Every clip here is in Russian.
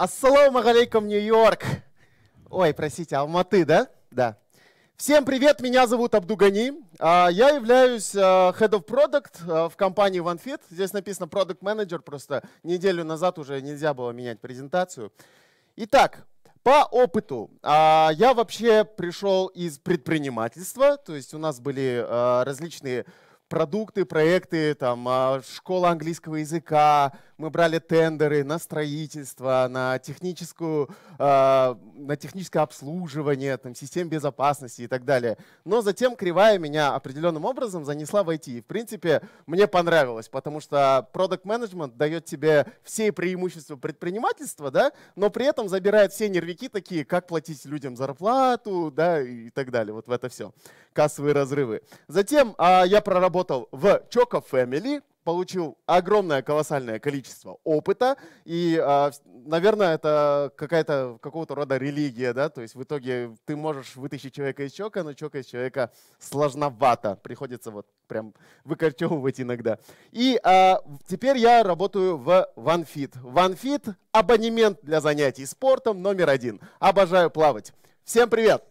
Ассаламу алейкум, Нью-Йорк. Ой, простите, Алматы, да? Да. Всем привет, меня зовут Абдугани. А, я являюсь а, Head of Product а, в компании OneFit. Здесь написано Product Manager, просто неделю назад уже нельзя было менять презентацию. Итак, по опыту. Я вообще пришел из предпринимательства, то есть у нас были различные продукты, проекты, там, школа английского языка, мы брали тендеры на строительство, на, техническую, а, на техническое обслуживание, там, систем безопасности и так далее. Но затем кривая меня определенным образом занесла в IT. И, в принципе, мне понравилось, потому что продукт менеджмент дает тебе все преимущества предпринимательства, да, но при этом забирает все нервики такие, как платить людям зарплату, да, и так далее. Вот в это все. Кассовые разрывы. Затем э, я проработал в Choco Family, получил огромное, колоссальное количество опыта, и, а, наверное, это какая-то какого-то рода религия, да, то есть в итоге ты можешь вытащить человека из чока, но чока из человека сложновато, приходится вот прям выкорчевывать иногда. И а, теперь я работаю в OneFit. OneFit – абонемент для занятий спортом номер один. Обожаю плавать. Всем привет!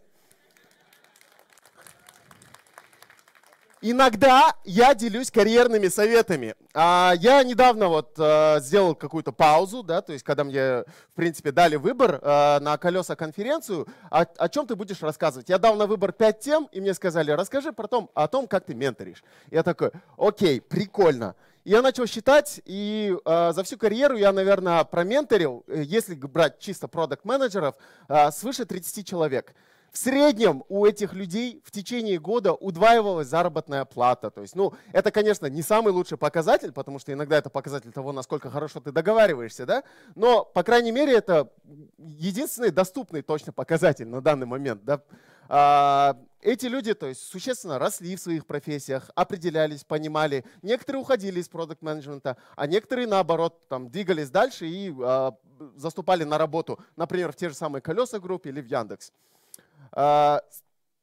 Иногда я делюсь карьерными советами. А, я недавно вот а, сделал какую-то паузу, да, то есть когда мне, в принципе, дали выбор а, на колеса конференцию, о, о чем ты будешь рассказывать. Я дал на выбор пять тем, и мне сказали, расскажи потом о том, как ты менторишь. Я такой, окей, прикольно. Я начал считать, и э, за всю карьеру я, наверное, променторил, э, если брать чисто продукт-менеджеров, э, свыше 30 человек. В среднем у этих людей в течение года удваивалась заработная плата. То есть, ну, это, конечно, не самый лучший показатель, потому что иногда это показатель того, насколько хорошо ты договариваешься, да? Но, по крайней мере, это единственный доступный точно показатель на данный момент, да? А, эти люди, то есть, существенно росли в своих профессиях, определялись, понимали. Некоторые уходили из продукт менеджмента а некоторые, наоборот, там, двигались дальше и э, заступали на работу, например, в те же самые колеса группы или в Яндекс. Э, а,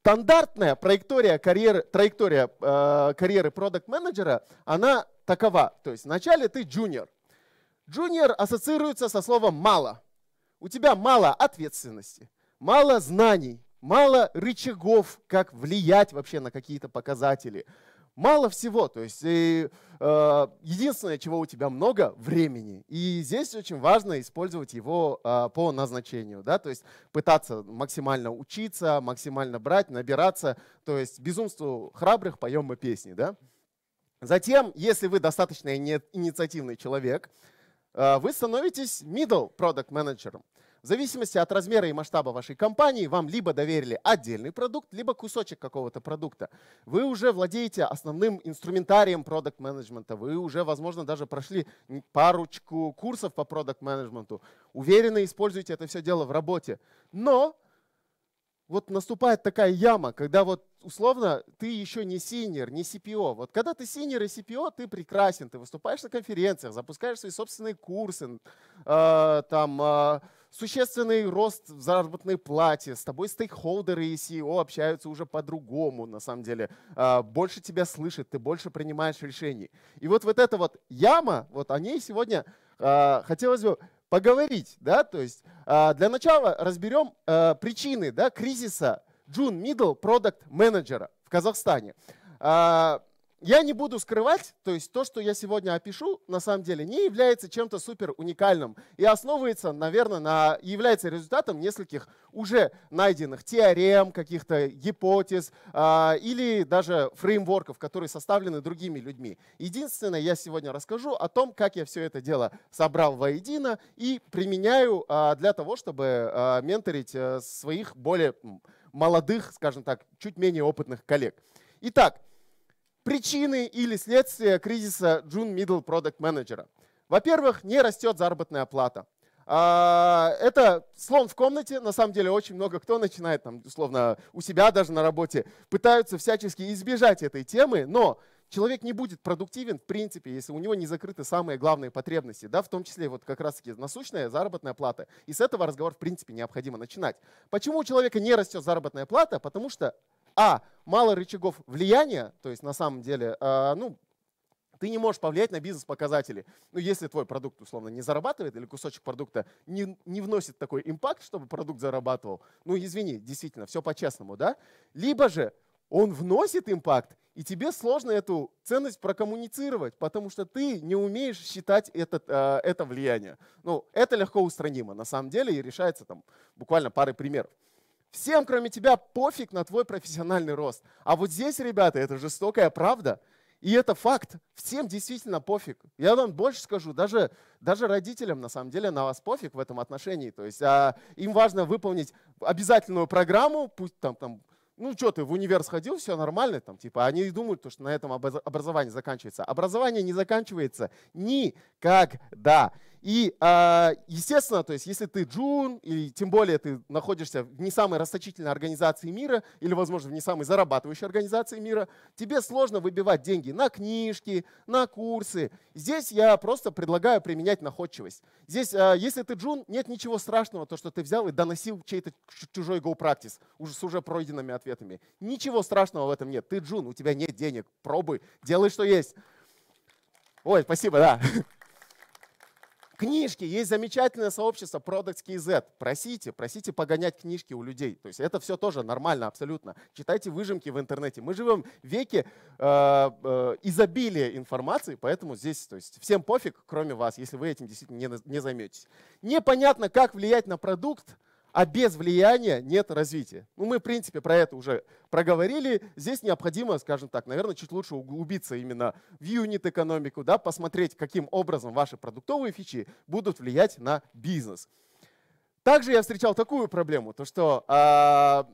стандартная траектория карьеры, траектория, э, карьеры продукт-менеджера, она такова. То есть вначале ты джуниор. Джуниор ассоциируется со словом «мало». У тебя мало ответственности, мало знаний, мало рычагов, как влиять вообще на какие-то показатели. Мало всего. То есть э, Э, единственное, чего у тебя много, времени. И здесь очень важно использовать его а, по назначению. Да? То есть пытаться максимально учиться, максимально брать, набираться. То есть безумству храбрых поем мы песни. Да? Затем, если вы достаточно инициативный человек, э, вы становитесь middle product менеджером в зависимости от размера и масштаба вашей компании вам либо доверили отдельный продукт, либо кусочек какого-то продукта. Вы уже владеете основным инструментарием продукт менеджмента вы уже, возможно, даже прошли парочку курсов по продукт менеджменту Уверенно используйте это все дело в работе. Но вот наступает такая яма, когда вот условно ты еще не синер, не CPO. Вот когда ты синер и CPO, ты прекрасен, ты выступаешь на конференциях, запускаешь свои собственные курсы, э, там... Э, существенный рост в заработной плате, с тобой стейкхолдеры и CEO общаются уже по-другому, на самом деле. А, больше тебя слышат, ты больше принимаешь решений. И вот вот эта вот яма, вот о ней сегодня а, хотелось бы поговорить, да, то есть а, для начала разберем причины, да, кризиса Джун Мидл продукт менеджера в Казахстане. Я не буду скрывать, то есть то, что я сегодня опишу, на самом деле не является чем-то супер уникальным и основывается, наверное, на, является результатом нескольких уже найденных теорем, каких-то гипотез э, или даже фреймворков, которые составлены другими людьми. Единственное, я сегодня расскажу о том, как я все это дело собрал воедино и применяю э, для того, чтобы э, менторить э, своих более молодых, скажем так, чуть менее опытных коллег. Итак, Причины или следствия кризиса June Middle Product Manager. Во-первых, не растет заработная плата. А, это слон в комнате, на самом деле очень много кто начинает, там, условно, у себя даже на работе, пытаются всячески избежать этой темы, но человек не будет продуктивен, в принципе, если у него не закрыты самые главные потребности, да, в том числе вот как раз-таки насущная заработная плата. И с этого разговор, в принципе, необходимо начинать. Почему у человека не растет заработная плата? Потому что а, мало рычагов влияния, то есть на самом деле, а, ну, ты не можешь повлиять на бизнес-показатели. Ну, если твой продукт, условно, не зарабатывает или кусочек продукта не, не вносит такой импакт, чтобы продукт зарабатывал, ну, извини, действительно, все по-честному, да? Либо же он вносит импакт, и тебе сложно эту ценность прокоммуницировать, потому что ты не умеешь считать этот, э, это влияние. Ну, это легко устранимо, на самом деле, и решается там буквально парой примеров. Всем, кроме тебя, пофиг на твой профессиональный рост. А вот здесь, ребята, это жестокая правда. И это факт. Всем действительно пофиг. Я вам больше скажу, даже, даже родителям на самом деле на вас пофиг в этом отношении. То есть а, им важно выполнить обязательную программу, пусть там, там ну что ты, в универ сходил, все нормально, там, типа, они думают, что на этом образование заканчивается. Образование не заканчивается никогда. И, а, естественно, то есть, если ты джун, или тем более ты находишься в не самой расточительной организации мира, или, возможно, в не самой зарабатывающей организации мира, тебе сложно выбивать деньги на книжки, на курсы. Здесь я просто предлагаю применять находчивость. Здесь, а, если ты джун, нет ничего страшного, то, что ты взял и доносил чей-то чужой go practice уже с уже пройденными ответами. Ничего страшного в этом нет. Ты джун, у тебя нет денег, пробуй, делай, что есть. Ой, спасибо, да. Книжки. Есть замечательное сообщество Products Просите, просите погонять книжки у людей. То есть это все тоже нормально абсолютно. Читайте выжимки в интернете. Мы живем в веке э, э, изобилия информации, поэтому здесь то есть всем пофиг, кроме вас, если вы этим действительно не, не займетесь. Непонятно, как влиять на продукт, а без влияния нет развития. Ну, мы, в принципе, про это уже проговорили. Здесь необходимо, скажем так, наверное, чуть лучше углубиться именно в юнит-экономику, да, посмотреть, каким образом ваши продуктовые фичи будут влиять на бизнес. Также я встречал такую проблему, то что а,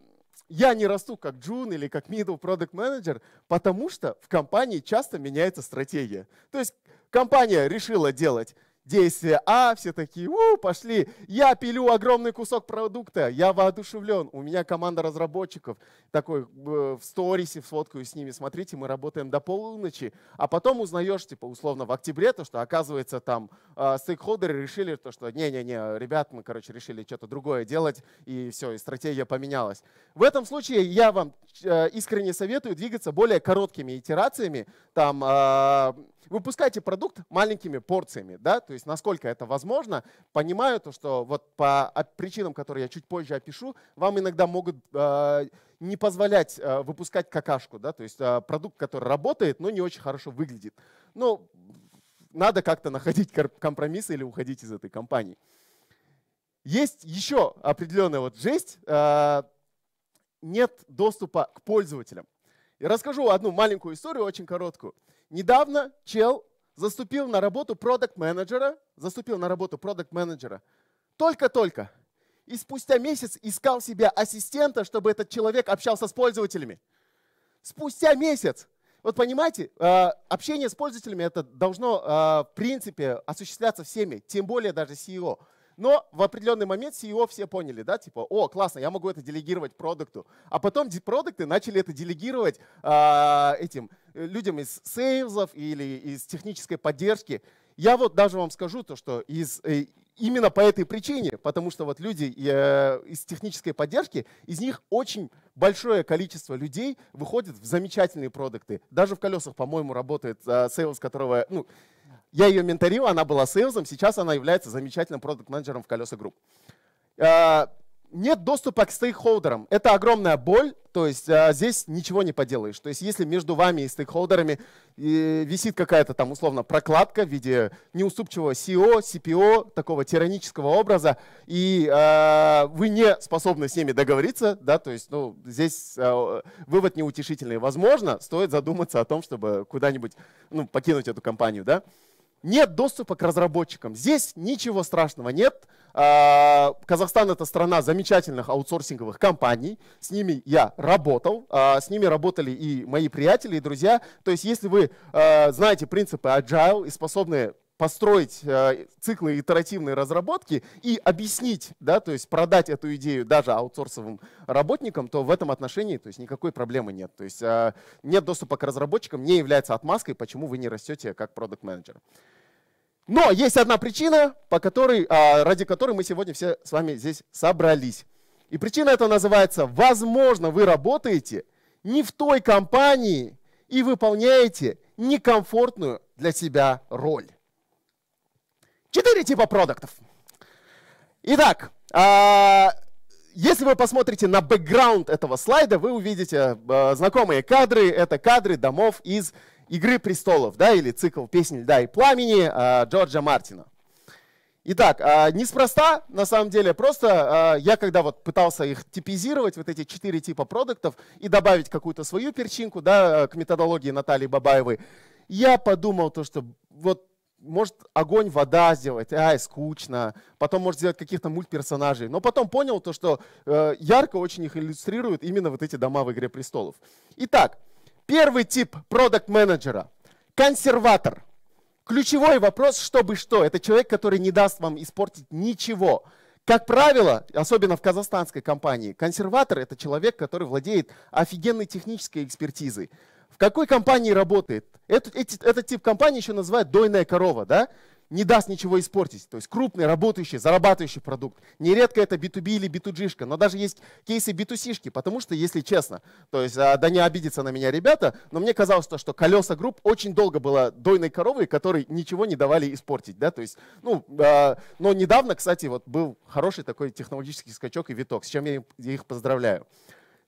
я не расту как джун или как middle product manager, потому что в компании часто меняется стратегия. То есть компания решила делать действие А, все такие, у, пошли, я пилю огромный кусок продукта, я воодушевлен, у меня команда разработчиков, такой э, в сторисе сфоткаю с ними, смотрите, мы работаем до полуночи, а потом узнаешь, типа, условно, в октябре, то, что оказывается там э, стейкхолдеры решили, то, что не-не-не, ребят, мы, короче, решили что-то другое делать, и все, и стратегия поменялась. В этом случае я вам э, искренне советую двигаться более короткими итерациями, там, э, выпускайте продукт маленькими порциями, да, то есть насколько это возможно. Понимаю то, что вот по причинам, которые я чуть позже опишу, вам иногда могут э, не позволять э, выпускать какашку, да, то есть э, продукт, который работает, но не очень хорошо выглядит. Но ну, надо как-то находить компромиссы или уходить из этой компании. Есть еще определенная вот жесть. Э, нет доступа к пользователям. И расскажу одну маленькую историю, очень короткую недавно чел заступил на работу продукт менеджера заступил на работу продукт менеджера Только-только. И спустя месяц искал себя ассистента, чтобы этот человек общался с пользователями. Спустя месяц. Вот понимаете, э, общение с пользователями это должно, э, в принципе, осуществляться всеми, тем более даже CEO. Но в определенный момент CEO все поняли, да, типа, о, классно, я могу это делегировать продукту. А потом продукты начали это делегировать а, э, этим людям из сейлзов или из технической поддержки. Я вот даже вам скажу то, что из, э, именно по этой причине, потому что вот люди э, из технической поддержки, из них очень большое количество людей выходит в замечательные продукты. Даже в колесах, по-моему, работает э, а, sales, которого, ну, я ее менторил, она была сейлзом, сейчас она является замечательным продукт-менеджером в Колеса Групп. Э, нет доступа к стейкхолдерам. Это огромная боль, то есть э, здесь ничего не поделаешь. То есть если между вами и стейкхолдерами э, висит какая-то там условно прокладка в виде неуступчивого CEO, CPO, такого тиранического образа, и вы не способны с ними договориться, да, то есть ну, здесь вывод неутешительный. Возможно, стоит задуматься о том, чтобы куда-нибудь ну, покинуть эту компанию, да нет доступа к разработчикам. Здесь ничего страшного нет. А, Казахстан это страна замечательных аутсорсинговых компаний. С ними я работал, а, с ними работали и мои приятели, и друзья. То есть если вы а, знаете принципы agile и способны построить э, циклы итеративной разработки и объяснить, да, то есть продать эту идею даже аутсорсовым работникам, то в этом отношении то есть никакой проблемы нет. То есть э, нет доступа к разработчикам, не является отмазкой, почему вы не растете как продукт-менеджер. Но есть одна причина, по которой, э, ради которой мы сегодня все с вами здесь собрались. И причина это называется, возможно, вы работаете не в той компании и выполняете некомфортную для себя роль. Четыре типа продуктов. Итак, а, если вы посмотрите на бэкграунд этого слайда, вы увидите а, знакомые кадры. Это кадры домов из «Игры престолов», да, или цикл «Песни льда и пламени» а, Джорджа Мартина. Итак, неспроста, на самом деле, просто я когда вот пытался их типизировать, вот эти четыре типа продуктов, и добавить какую-то свою перчинку да, к методологии Натальи Бабаевой, я подумал то, что вот может огонь, вода сделать, ай, скучно. Потом может сделать каких-то мультперсонажей. Но потом понял то, что э, ярко очень их иллюстрируют именно вот эти дома в «Игре престолов». Итак, первый тип продукт-менеджера – консерватор. Ключевой вопрос, чтобы что. Это человек, который не даст вам испортить ничего. Как правило, особенно в казахстанской компании, консерватор – это человек, который владеет офигенной технической экспертизой в какой компании работает. Этот, эти, этот тип компании еще называют дойная корова, да? не даст ничего испортить. То есть крупный, работающий, зарабатывающий продукт. Нередко это B2B или B2G, но даже есть кейсы B2C, потому что, если честно, то есть, а, да не обидятся на меня ребята, но мне казалось, то, что колеса групп очень долго было дойной коровой, которой ничего не давали испортить. Да? То есть, ну, э, но недавно, кстати, вот был хороший такой технологический скачок и виток, с чем я их поздравляю.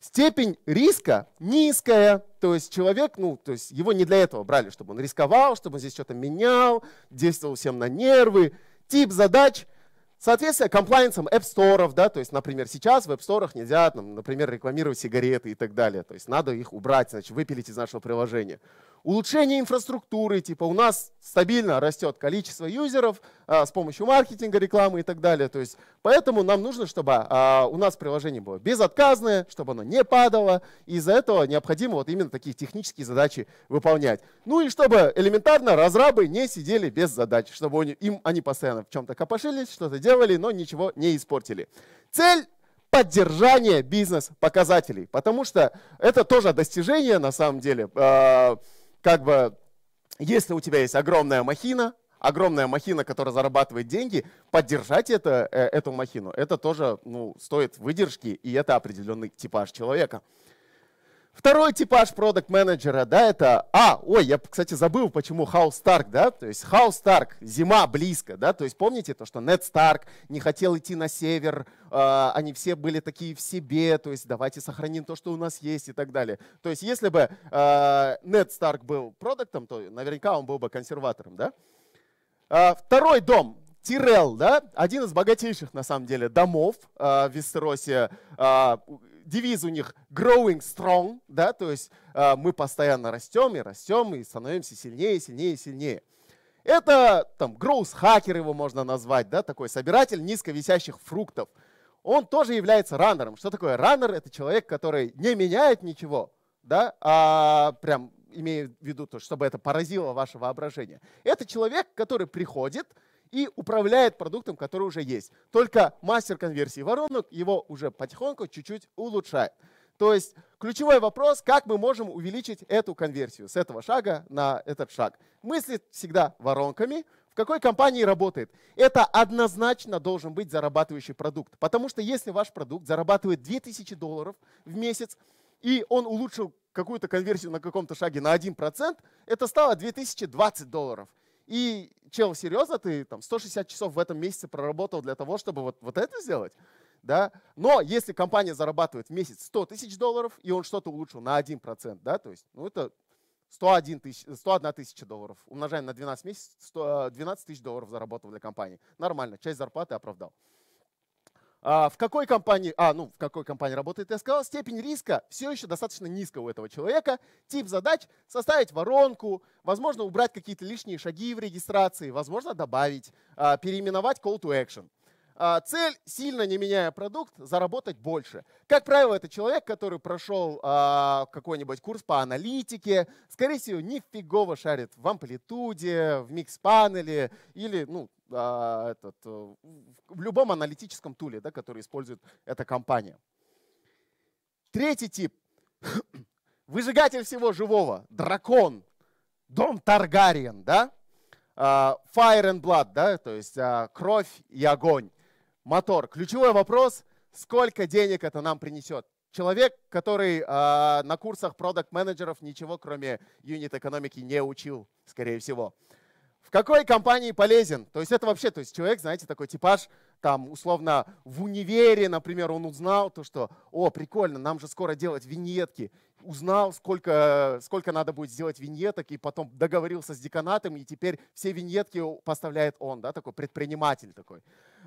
Степень риска низкая, то есть человек, ну, то есть его не для этого брали, чтобы он рисковал, чтобы он здесь что-то менял, действовал всем на нервы. Тип задач соответственно, комплайенсам App Store, да, то есть, например, сейчас в App Store нельзя, например, рекламировать сигареты и так далее, то есть надо их убрать, значит, выпилить из нашего приложения. Улучшение инфраструктуры, типа у нас стабильно растет количество юзеров а, с помощью маркетинга, рекламы и так далее. То есть, поэтому нам нужно, чтобы а, у нас приложение было безотказное, чтобы оно не падало. И из-за этого необходимо вот именно такие технические задачи выполнять. Ну и чтобы элементарно разрабы не сидели без задач, чтобы они, им они постоянно в чем-то копошились, что-то делали, но ничего не испортили. Цель поддержание бизнес-показателей, потому что это тоже достижение на самом деле. А, как бы, если у тебя есть огромная махина, огромная махина, которая зарабатывает деньги, поддержать это, э, эту махину, это тоже ну, стоит выдержки, и это определенный типаж человека. Второй типаж продукт менеджера да, это... А, ой, я, кстати, забыл, почему Хаус Старк, да? То есть Хаус Старк, зима близко, да? То есть помните то, что Нед Старк не хотел идти на север, э, они все были такие в себе, то есть давайте сохраним то, что у нас есть и так далее. То есть если бы э, Нед Старк был продуктом, то наверняка он был бы консерватором, да? Э, второй дом, Тирел, да, один из богатейших, на самом деле, домов э, в Вестеросе. Э, девиз у них growing strong, да, то есть э, мы постоянно растем и растем и становимся сильнее, сильнее, сильнее. Это там гроус-хакер его можно назвать, да, такой собиратель низковисящих фруктов. Он тоже является раннером. Что такое раннер? Это человек, который не меняет ничего, да, а прям имею в виду то, чтобы это поразило ваше воображение. Это человек, который приходит, и управляет продуктом, который уже есть. Только мастер конверсии воронок его уже потихоньку чуть-чуть улучшает. То есть ключевой вопрос, как мы можем увеличить эту конверсию с этого шага на этот шаг. Мыслит всегда воронками, в какой компании работает. Это однозначно должен быть зарабатывающий продукт. Потому что если ваш продукт зарабатывает 2000 долларов в месяц, и он улучшил какую-то конверсию на каком-то шаге на 1%, это стало 2020 долларов. И, чел, серьезно, ты там 160 часов в этом месяце проработал для того, чтобы вот, вот это сделать? Да? Но если компания зарабатывает в месяц 100 тысяч долларов, и он что-то улучшил на 1%, да, то есть, ну, это 101 тысяч, 101 тысяча долларов. Умножаем на 12 месяцев, 12 тысяч долларов заработал для компании. Нормально, часть зарплаты оправдал. А, в какой компании, а, ну, в какой компании работает, я сказал, степень риска все еще достаточно низкая у этого человека. Тип задач – составить воронку, возможно, убрать какие-то лишние шаги в регистрации, возможно, добавить, а, переименовать call to action – а, цель, сильно не меняя продукт, заработать больше. Как правило, это человек, который прошел а, какой-нибудь курс по аналитике, скорее всего, нифигово шарит в амплитуде, в микс-панели или ну, а, этот, э, в любом аналитическом туле, да, который использует эта компания. Третий тип. Выжигатель всего живого, дракон, дом Таргариен, да? Fire and Blood, да, то есть кровь и огонь мотор. Ключевой вопрос, сколько денег это нам принесет? Человек, который э, на курсах продукт-менеджеров ничего, кроме юнит-экономики, не учил, скорее всего. В какой компании полезен? То есть это вообще, то есть человек, знаете, такой типаж, там, условно, в универе, например, он узнал то, что, о, прикольно, нам же скоро делать виньетки. Узнал, сколько, сколько надо будет сделать виньеток, и потом договорился с деканатом, и теперь все виньетки поставляет он, да, такой предприниматель такой.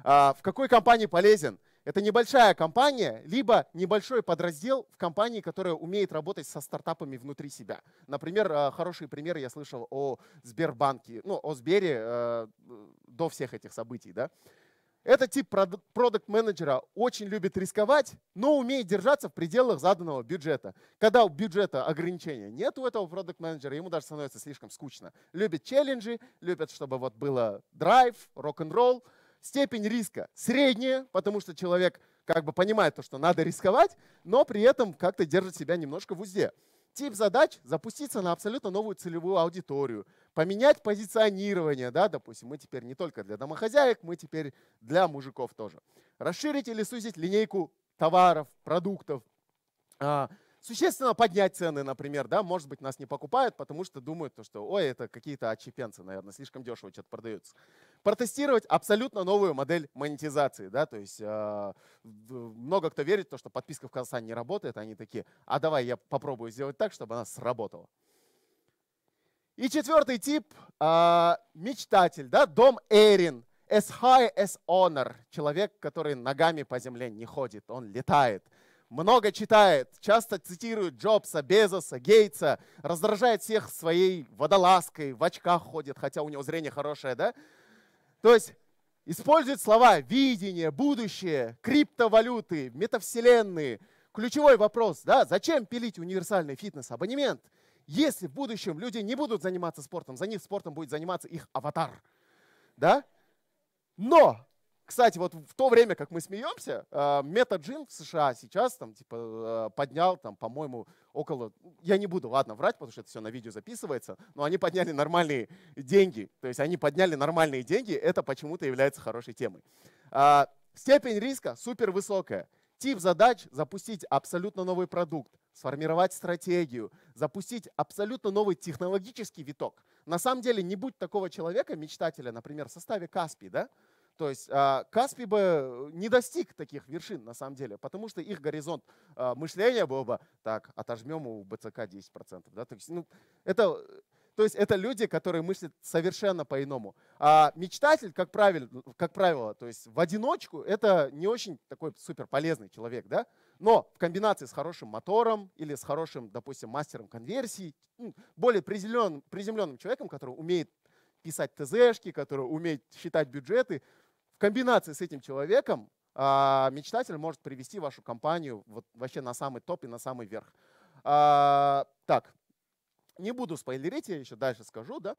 А, в какой компании полезен. Это небольшая компания, либо небольшой подраздел в компании, которая умеет работать со стартапами внутри себя. Например, а, хорошие примеры я слышал о Сбербанке, ну, о Сбере э, до всех этих событий. Да? Этот тип продукт-менеджера очень любит рисковать, но умеет держаться в пределах заданного бюджета. Когда у бюджета ограничения нет у этого продукт-менеджера, ему даже становится слишком скучно. Любит челленджи, любит, чтобы вот было драйв, рок-н-ролл, Степень риска средняя, потому что человек как бы понимает то, что надо рисковать, но при этом как-то держит себя немножко в узде. Тип задач – запуститься на абсолютно новую целевую аудиторию, поменять позиционирование, да, допустим, мы теперь не только для домохозяек, мы теперь для мужиков тоже. Расширить или сузить линейку товаров, продуктов, а, существенно поднять цены, например, да, может быть, нас не покупают, потому что думают, то, что, ой, это какие-то отчепенцы, наверное, слишком дешево что-то продаются. Протестировать абсолютно новую модель монетизации, да, то есть э, много кто верит, то, что подписка в Казахстане не работает, они такие, а давай я попробую сделать так, чтобы она сработала. И четвертый тип э, – мечтатель, да, дом Эрин, as high as honor, человек, который ногами по земле не ходит, он летает – много читает, часто цитирует Джобса, Безоса, Гейтса, раздражает всех своей водолазкой, в очках ходит, хотя у него зрение хорошее, да? То есть использует слова видение, будущее, криптовалюты, метавселенные. Ключевой вопрос, да, зачем пилить универсальный фитнес-абонемент, если в будущем люди не будут заниматься спортом, за них спортом будет заниматься их аватар, да? Но кстати, вот в то время, как мы смеемся, MetaGin э, в США сейчас там типа э, поднял там, по-моему, около, я не буду, ладно, врать, потому что это все на видео записывается, но они подняли нормальные деньги. То есть они подняли нормальные деньги, это почему-то является хорошей темой. А, степень риска супер высокая. Тип задач – запустить абсолютно новый продукт, сформировать стратегию, запустить абсолютно новый технологический виток. На самом деле, не будь такого человека, мечтателя, например, в составе Каспи, да, то есть а, Каспий бы не достиг таких вершин на самом деле, потому что их горизонт а, мышления был бы так, отожмем у БЦК 10%. Да? То, есть, ну, это, то есть это люди, которые мыслят совершенно по-иному. А мечтатель, как правило, как правило, то есть в одиночку, это не очень такой супер полезный человек. Да? Но в комбинации с хорошим мотором или с хорошим, допустим, мастером конверсии, более приземленным, приземленным человеком, который умеет писать ТЗшки, который умеет считать бюджеты, в комбинации с этим человеком а, мечтатель может привести вашу компанию вот вообще на самый топ и на самый верх. А, так, не буду спойлерить, я еще дальше скажу, да.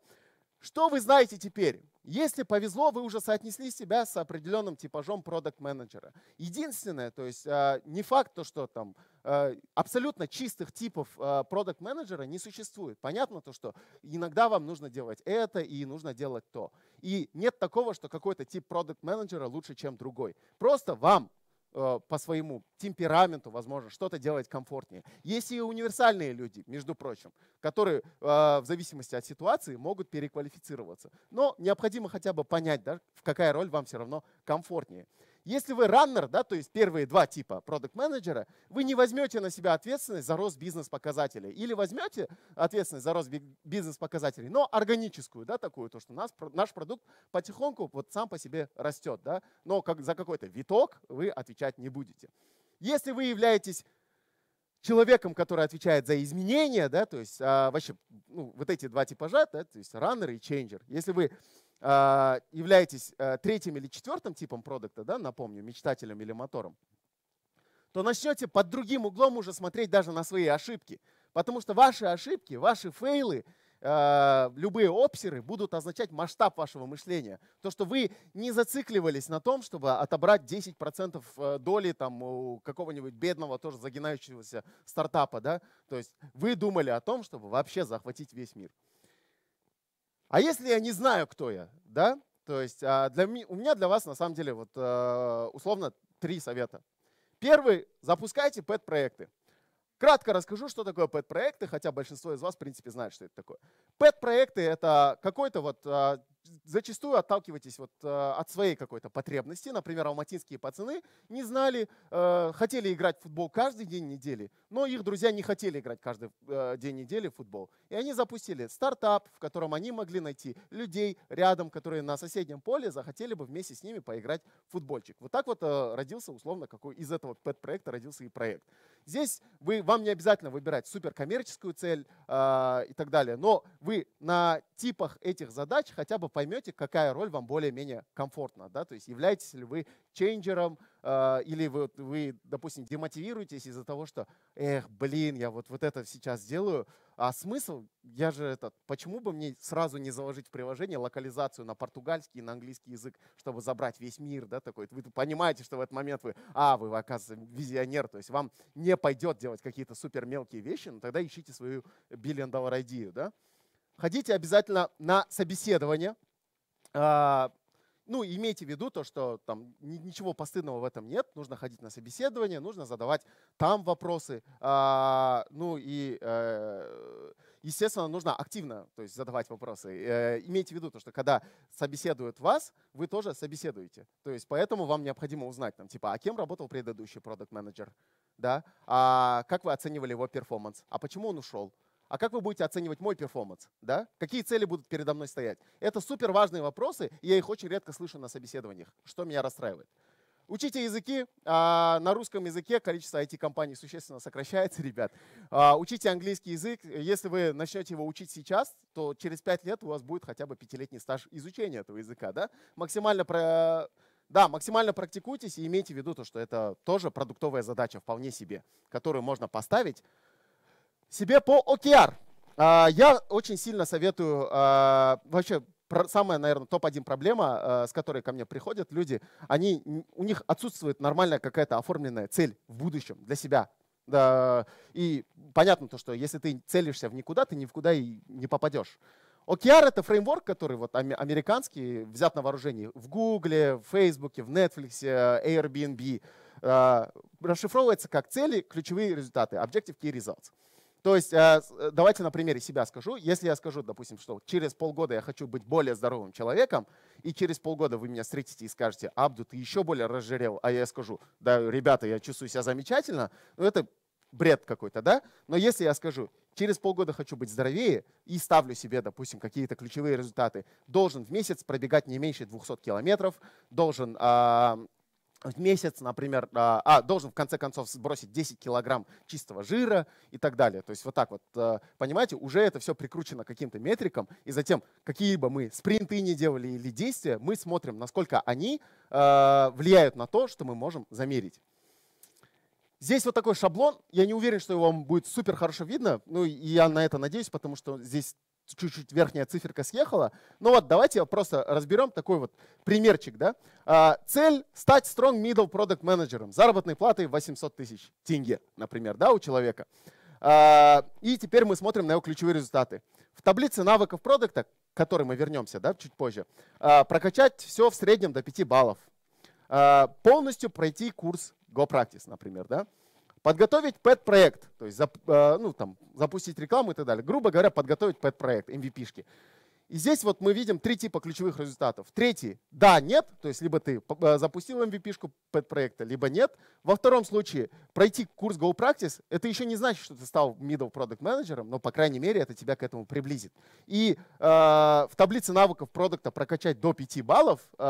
Что вы знаете теперь? Если повезло, вы уже соотнесли себя с определенным типажом продукт-менеджера. Единственное, то есть а, не факт, то, что там а, абсолютно чистых типов а, продукт-менеджера не существует. Понятно то, что иногда вам нужно делать это и нужно делать то. И нет такого, что какой-то тип продукт-менеджера лучше, чем другой. Просто вам Э, по своему темпераменту, возможно, что-то делать комфортнее. Есть и универсальные люди, между прочим, которые э, в зависимости от ситуации могут переквалифицироваться. Но необходимо хотя бы понять, да, в какая роль вам все равно комфортнее. Если вы раннер, да, то есть первые два типа продукт менеджера вы не возьмете на себя ответственность за рост бизнес-показателей. Или возьмете ответственность за рост бизнес-показателей, но органическую, да, такую, то, что нас, наш продукт потихоньку вот сам по себе растет, да, но как, за какой-то виток вы отвечать не будете. Если вы являетесь человеком, который отвечает за изменения, да, то есть а, вообще ну, вот эти два типажа, да, то есть раннер и ченджер. Если вы а, являетесь а, третьим или четвертым типом продукта, да, напомню, мечтателем или мотором, то начнете под другим углом уже смотреть даже на свои ошибки. Потому что ваши ошибки, ваши фейлы — а, любые опсеры будут означать масштаб вашего мышления. То, что вы не зацикливались на том, чтобы отобрать 10% э, доли там, у какого-нибудь бедного, тоже загинающегося стартапа. Да? То есть вы думали о том, чтобы вообще захватить весь мир. А если я не знаю, кто я, да? То есть а, для, у меня для вас на самом деле вот, э, условно три совета. Первый, запускайте пэт-проекты. Кратко расскажу, что такое пэт-проекты, хотя большинство из вас, в принципе, знает, что это такое. Пэт-проекты — это какой-то вот а, зачастую отталкиваетесь вот, э, от своей какой-то потребности. Например, алматинские пацаны не знали, э, хотели играть в футбол каждый день недели, но их друзья не хотели играть каждый э, день недели в футбол. И они запустили стартап, в котором они могли найти людей рядом, которые на соседнем поле захотели бы вместе с ними поиграть в футбольчик. Вот так вот родился, условно, какой из этого пэт-проекта родился и проект. Здесь вы, вам не обязательно выбирать суперкоммерческую цель э, и так далее, но вы на типах этих задач хотя бы поймете, какая роль вам более-менее комфортна. Да? То есть являетесь ли вы ченджером э, или вы, вы, допустим, демотивируетесь из-за того, что «эх, блин, я вот, вот это сейчас делаю», а смысл, я же этот, почему бы мне сразу не заложить в приложение локализацию на португальский и на английский язык, чтобы забрать весь мир, да, такой. Вы понимаете, что в этот момент вы, а, вы, оказывается, визионер, то есть вам не пойдет делать какие-то супер мелкие вещи, но ну тогда ищите свою billion dollar идею, да. Ходите обязательно на собеседование, а, ну, имейте в виду то, что там ничего постыдного в этом нет. Нужно ходить на собеседование, нужно задавать там вопросы. А, ну и, э, естественно, нужно активно то есть, задавать вопросы. Э, имейте в виду то, что когда собеседуют вас, вы тоже собеседуете. То есть поэтому вам необходимо узнать, там, типа, а кем работал предыдущий продукт-менеджер? Да? А как вы оценивали его перформанс? А почему он ушел? а как вы будете оценивать мой перформанс? Да? Какие цели будут передо мной стоять? Это супер важные вопросы, и я их очень редко слышу на собеседованиях, что меня расстраивает. Учите языки. А, на русском языке количество IT-компаний существенно сокращается, ребят. А, учите английский язык. Если вы начнете его учить сейчас, то через 5 лет у вас будет хотя бы пятилетний стаж изучения этого языка. Да? Максимально про... Да, максимально практикуйтесь и имейте в виду то, что это тоже продуктовая задача вполне себе, которую можно поставить себе по OKR. А, я очень сильно советую, а, вообще самая, наверное, топ-1 проблема, а, с которой ко мне приходят люди, они, у них отсутствует нормальная какая-то оформленная цель в будущем для себя. и понятно то, что если ты целишься в никуда, ты никуда и не попадешь. OKR — это фреймворк, который вот американский, взят на вооружение в Google, в Фейсбуке, в Netflix, Airbnb. Расшифровывается как цели, ключевые результаты, objective key results. То есть э, э, давайте на примере себя скажу. Если я скажу, допустим, что через полгода я хочу быть более здоровым человеком, и через полгода вы меня встретите и скажете, Абду, ты еще более разжирел, а я скажу, да, ребята, я чувствую себя замечательно, ну это бред какой-то, да? Но если я скажу, через полгода хочу быть здоровее и ставлю себе, допустим, какие-то ключевые результаты, должен в месяц пробегать не меньше 200 километров, должен в месяц, например, а, а, должен в конце концов сбросить 10 килограмм чистого жира и так далее. То есть вот так вот, э, понимаете, уже это все прикручено каким-то метрикам, и затем, какие бы мы спринты не делали или действия, мы смотрим, насколько они э, влияют на то, что мы можем замерить. Здесь вот такой шаблон. Я не уверен, что его вам будет супер хорошо видно. Ну, и я на это надеюсь, потому что здесь чуть-чуть верхняя циферка съехала. Ну вот, давайте просто разберем такой вот примерчик. Да? А, цель – стать strong middle product менеджером заработной платой 800 тысяч тенге, например, да, у человека. А, и теперь мы смотрим на его ключевые результаты. В таблице навыков продукта, к которой мы вернемся да, чуть позже, а, прокачать все в среднем до 5 баллов. Полностью пройти курс Go Practice, например. Да? Подготовить пэт-проект, то есть э, ну, там, запустить рекламу и так далее. Грубо говоря, подготовить пэт-проект, MVP-шки. Эм и здесь вот мы видим три типа ключевых результатов. Третий – да, нет, то есть либо ты э, запустил MVP-шку эм проекта, либо нет. Во втором случае пройти курс Go Practice – это еще не значит, что ты стал middle product менеджером, но, по крайней мере, это тебя к этому приблизит. И э, в таблице навыков продукта прокачать до 5 баллов э,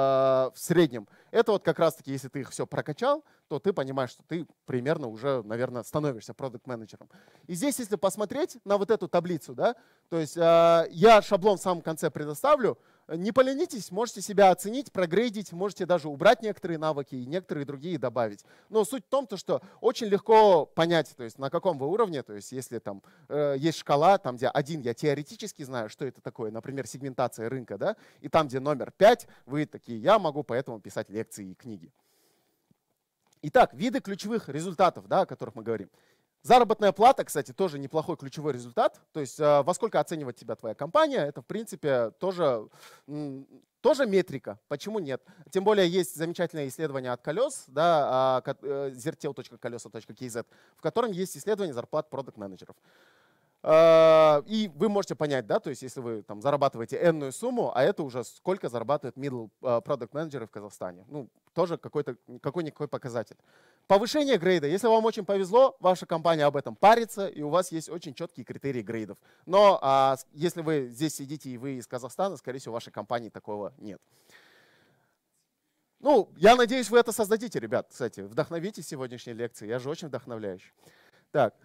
в среднем – это вот как раз-таки, если ты их все прокачал, то ты понимаешь, что ты примерно уже, наверное, становишься продукт-менеджером. И здесь, если посмотреть на вот эту таблицу, да, то есть э, я шаблон в самом конце предоставлю, не поленитесь, можете себя оценить, прогрейдить, можете даже убрать некоторые навыки и некоторые другие добавить. Но суть в том, то, что очень легко понять, то есть на каком вы уровне, то есть если там э, есть шкала, там где один я теоретически знаю, что это такое, например, сегментация рынка, да, и там где номер пять, вы такие, я могу поэтому писать лекции и книги. Итак, виды ключевых результатов, да, о которых мы говорим. Заработная плата, кстати, тоже неплохой ключевой результат. То есть э, во сколько оценивает тебя твоя компания, это, в принципе, тоже, тоже метрика. Почему нет? Тем более есть замечательное исследование от колес, да, zertel.колеса.kz, а, э, в котором есть исследование зарплат продукт-менеджеров. А, и вы можете понять, да, то есть если вы там зарабатываете энную сумму, а это уже сколько зарабатывают middle а, product менеджеры в Казахстане. Ну, тоже какой-то, какой-никакой показатель. Повышение грейда. Если вам очень повезло, ваша компания об этом парится, и у вас есть очень четкие критерии грейдов. Но а, если вы здесь сидите и вы из Казахстана, скорее всего, вашей компании такого нет. Ну, я надеюсь, вы это создадите, ребят, кстати. вдохновите сегодняшней лекции. Я же очень вдохновляющий. Так,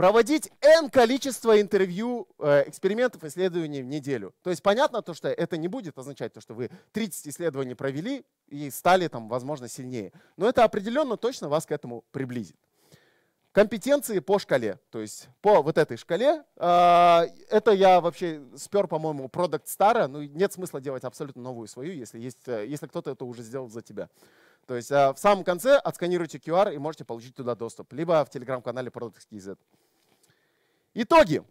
проводить N количество интервью, э, экспериментов, исследований в неделю. То есть понятно то, что это не будет означать то, что вы 30 исследований провели и стали там, возможно, сильнее. Но это определенно точно вас к этому приблизит. Компетенции по шкале, то есть по вот этой шкале. Э, это я вообще спер, по-моему, продукт стара, но ну, нет смысла делать абсолютно новую свою, если, есть, э, если кто-то это уже сделал за тебя. То есть в самом конце отсканируйте QR и можете получить туда доступ, либо в телеграм-канале Products.kz. Итоги.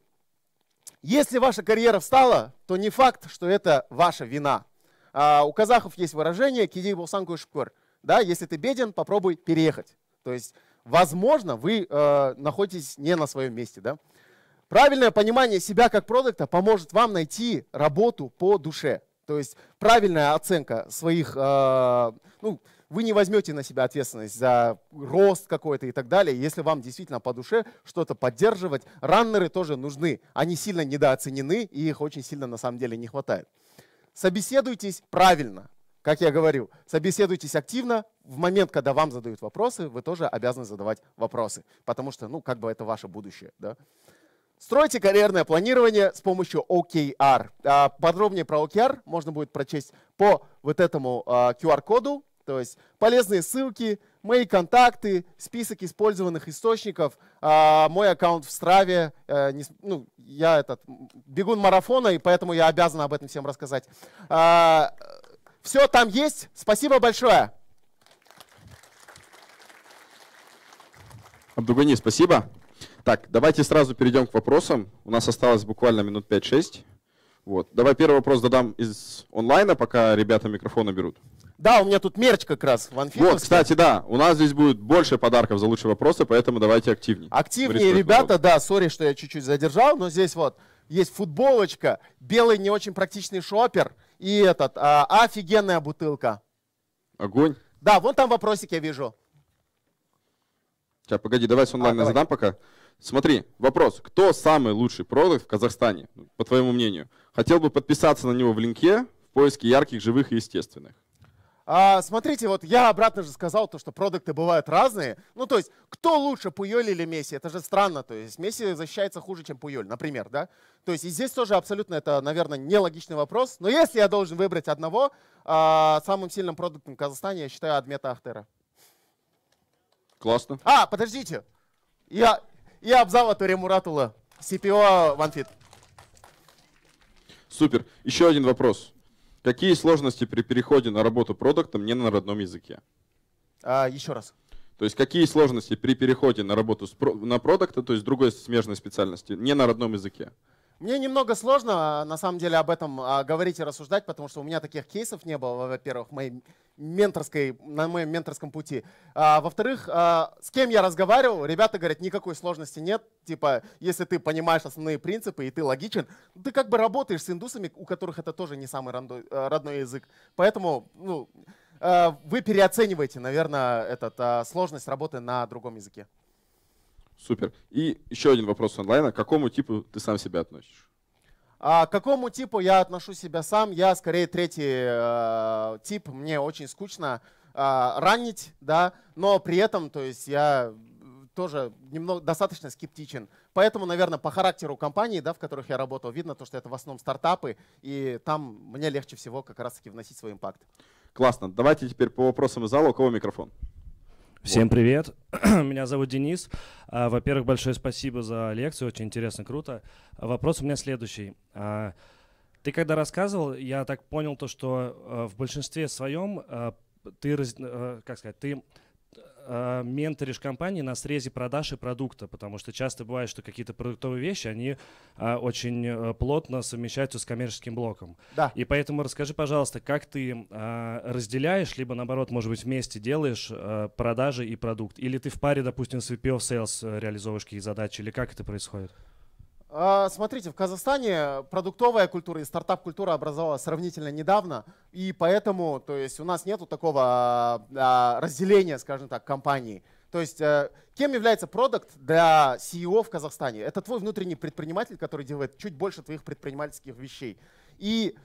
Если ваша карьера встала, то не факт, что это ваша вина. А у казахов есть выражение «киди болсанку шкур». Да, если ты беден, попробуй переехать. То есть, возможно, вы э, находитесь не на своем месте. Да? Правильное понимание себя как продукта поможет вам найти работу по душе. То есть правильная оценка своих, э, ну, вы не возьмете на себя ответственность за рост какой-то и так далее. Если вам действительно по душе что-то поддерживать, раннеры тоже нужны. Они сильно недооценены, и их очень сильно на самом деле не хватает. Собеседуйтесь правильно, как я говорю. собеседуйтесь активно. В момент, когда вам задают вопросы, вы тоже обязаны задавать вопросы, потому что, ну, как бы это ваше будущее, да. Стройте карьерное планирование с помощью OKR. А, подробнее про OKR можно будет прочесть по вот этому а, QR-коду. То есть полезные ссылки, мои контакты, список использованных источников, а, мой аккаунт в Страве. Э, ну, я этот бегун марафона, и поэтому я обязан об этом всем рассказать. А, Все там есть. Спасибо большое. Абдугани, спасибо. Так, давайте сразу перейдем к вопросам. У нас осталось буквально минут 5-6. Вот. Давай первый вопрос задам из онлайна, пока ребята микрофоны берут. Да, у меня тут мерч как раз. Вот, кстати, да, у нас здесь будет больше подарков за лучшие вопросы, поэтому давайте активнее. Активнее, ребята, да, сори, что я чуть-чуть задержал, но здесь вот есть футболочка, белый не очень практичный шопер и этот, а, офигенная бутылка. Огонь. Да, вон там вопросик я вижу. Сейчас, погоди, давай с онлайн а, давай. задам пока. Смотри, вопрос. Кто самый лучший продукт в Казахстане, по твоему мнению? Хотел бы подписаться на него в линке в поиске ярких, живых и естественных. А, смотрите, вот я обратно же сказал то, что продукты бывают разные. Ну, то есть, кто лучше, Пуёль или Месси? Это же странно. То есть, Месси защищается хуже, чем Пуёль, например, да? То есть, и здесь тоже абсолютно это, наверное, нелогичный вопрос. Но если я должен выбрать одного, а, самым сильным продуктом Казахстана я считаю Адмета Ахтера. Классно. А, подождите. Я, я Абзала Туре Муратула, CPO OneFit. Супер. Еще один вопрос. Какие сложности при переходе на работу продуктом не на родном языке? А, еще раз. То есть какие сложности при переходе на работу с, на продукта, то есть другой смежной специальности, не на родном языке? Мне немного сложно, а, на самом деле, об этом а, говорить и рассуждать, потому что у меня таких кейсов не было, во-первых, моей менторской, на моем менторском пути. А, во-вторых, а, с кем я разговаривал, ребята говорят, никакой сложности нет. Типа, если ты понимаешь основные принципы и ты логичен, ты как бы работаешь с индусами, у которых это тоже не самый а, родной, язык. Поэтому, ну, вы переоцениваете, наверное, этот, сложность работы на другом языке. Супер. И еще один вопрос онлайна. К какому типу ты сам себя относишь? А к какому типу я отношу себя сам? Я скорее третий э, тип. Мне очень скучно э, ранить, да, но при этом, то есть я тоже немного достаточно скептичен. Поэтому, наверное, по характеру компаний, да, в которых я работал, видно то, что это в основном стартапы, и там мне легче всего как раз-таки вносить свой импакт. Классно. Давайте теперь по вопросам из зала. У кого микрофон? Всем вот. привет, меня зовут Денис. А, во-первых, большое спасибо за лекцию, очень интересно, круто. Вопрос у меня следующий. А, ты когда рассказывал, я так понял то, что а, в большинстве своем ты, как сказать, ты э, менторишь компании на срезе продаж и продукта, потому что часто бывает, что какие-то продуктовые вещи, они э, очень э, плотно совмещаются с коммерческим блоком. Да. И поэтому расскажи, пожалуйста, как ты э, разделяешь, либо наоборот, может быть, вместе делаешь э, продажи и продукт, или ты в паре, допустим, с VP Sales э, реализовываешь какие то задачи, или как это происходит? А, смотрите, в Казахстане продуктовая культура и стартап-культура образовалась сравнительно недавно, и поэтому то есть, у нас нет такого а, а, разделения, скажем так, компаний. То есть э, кем является продукт для CEO в Казахстане? Это твой внутренний предприниматель, который делает чуть больше твоих предпринимательских вещей. И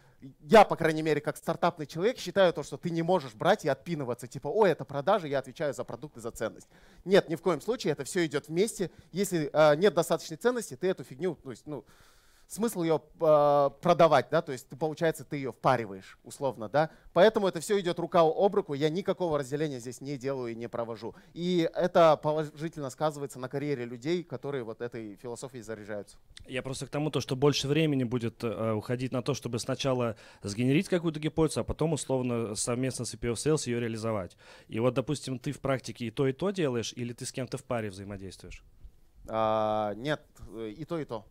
я, по крайней мере, как стартапный человек, считаю то, что ты не можешь брать и отпинываться, типа, ой, это продажи, я отвечаю за продукт и за ценность. Нет, ни в коем случае, это все идет вместе. Если э, нет достаточной ценности, ты эту фигню, то есть, ну, смысл ее э, а, продавать, да, то есть ты, получается, ты ее впариваешь, условно, да. Поэтому это все идет рука об руку, я никакого разделения здесь не делаю и не провожу. И это положительно сказывается на карьере людей, которые вот этой философией заряжаются. Я просто к тому, то, что больше времени будет э, уходить на то, чтобы сначала сгенерить какую-то гипотезу, а потом, условно, совместно с IPO Sales ее реализовать. И вот, допустим, ты в практике и то, и то делаешь, или ты с кем-то в паре взаимодействуешь? А, нет, э, и то, и то.